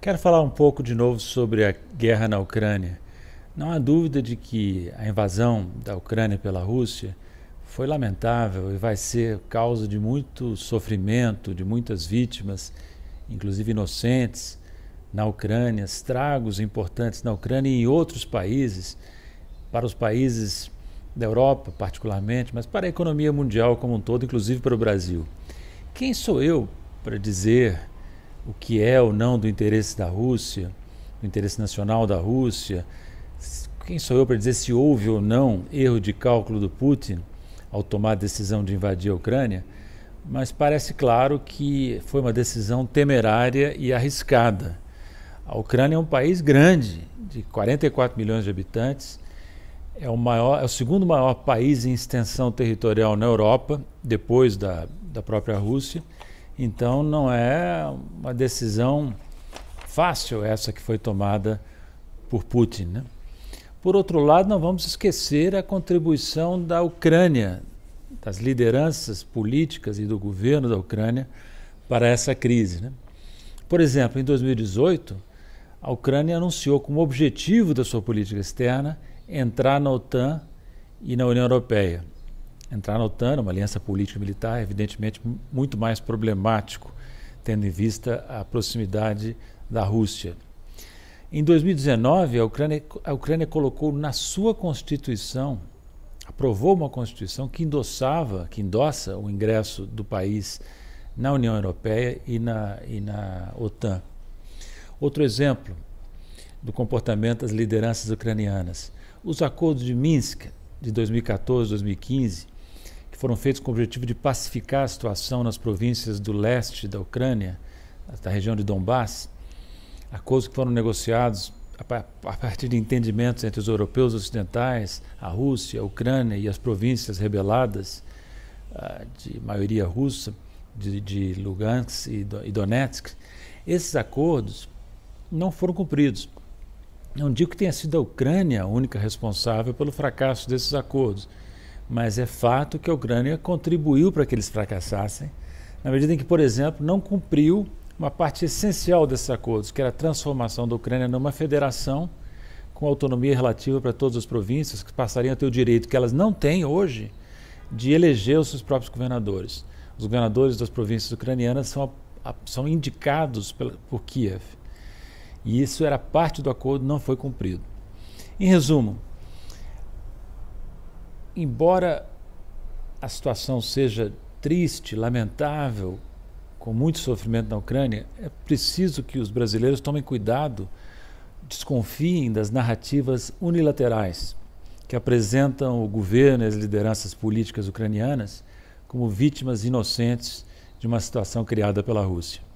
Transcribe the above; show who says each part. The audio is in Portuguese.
Speaker 1: Quero falar um pouco de novo sobre a guerra na Ucrânia. Não há dúvida de que a invasão da Ucrânia pela Rússia foi lamentável e vai ser causa de muito sofrimento, de muitas vítimas, inclusive inocentes, na Ucrânia, estragos importantes na Ucrânia e em outros países, para os países da Europa particularmente, mas para a economia mundial como um todo, inclusive para o Brasil. Quem sou eu para dizer o que é ou não do interesse da Rússia, do interesse nacional da Rússia. Quem sou eu para dizer se houve ou não erro de cálculo do Putin ao tomar a decisão de invadir a Ucrânia? Mas parece claro que foi uma decisão temerária e arriscada. A Ucrânia é um país grande, de 44 milhões de habitantes, é o, maior, é o segundo maior país em extensão territorial na Europa, depois da, da própria Rússia. Então não é uma decisão fácil essa que foi tomada por Putin. Né? Por outro lado, não vamos esquecer a contribuição da Ucrânia, das lideranças políticas e do governo da Ucrânia para essa crise. Né? Por exemplo, em 2018, a Ucrânia anunciou como objetivo da sua política externa entrar na OTAN e na União Europeia entrar na OTAN, uma aliança político-militar, é evidentemente muito mais problemático, tendo em vista a proximidade da Rússia. Em 2019, a Ucrânia, a Ucrânia colocou na sua Constituição, aprovou uma Constituição que endossava, que endossa o ingresso do país na União Europeia e na, e na OTAN. Outro exemplo do comportamento das lideranças ucranianas. Os acordos de Minsk de 2014, 2015 foram feitos com o objetivo de pacificar a situação nas províncias do leste da Ucrânia, da região de Donbass, acordos que foram negociados a partir de entendimentos entre os europeus ocidentais, a Rússia, a Ucrânia e as províncias rebeladas ah, de maioria russa, de, de Lugansk e Donetsk, esses acordos não foram cumpridos. Não digo que tenha sido a Ucrânia a única responsável pelo fracasso desses acordos, mas é fato que a Ucrânia contribuiu para que eles fracassassem, na medida em que, por exemplo, não cumpriu uma parte essencial desses acordos, que era a transformação da Ucrânia numa federação com autonomia relativa para todas as províncias, que passariam a ter o direito que elas não têm hoje de eleger os seus próprios governadores. Os governadores das províncias ucranianas são, são indicados pela, por Kiev. E isso era parte do acordo, não foi cumprido. Em resumo, embora a situação seja triste, lamentável, com muito sofrimento na Ucrânia, é preciso que os brasileiros tomem cuidado, desconfiem das narrativas unilaterais que apresentam o governo e as lideranças políticas ucranianas como vítimas inocentes de uma situação criada pela Rússia.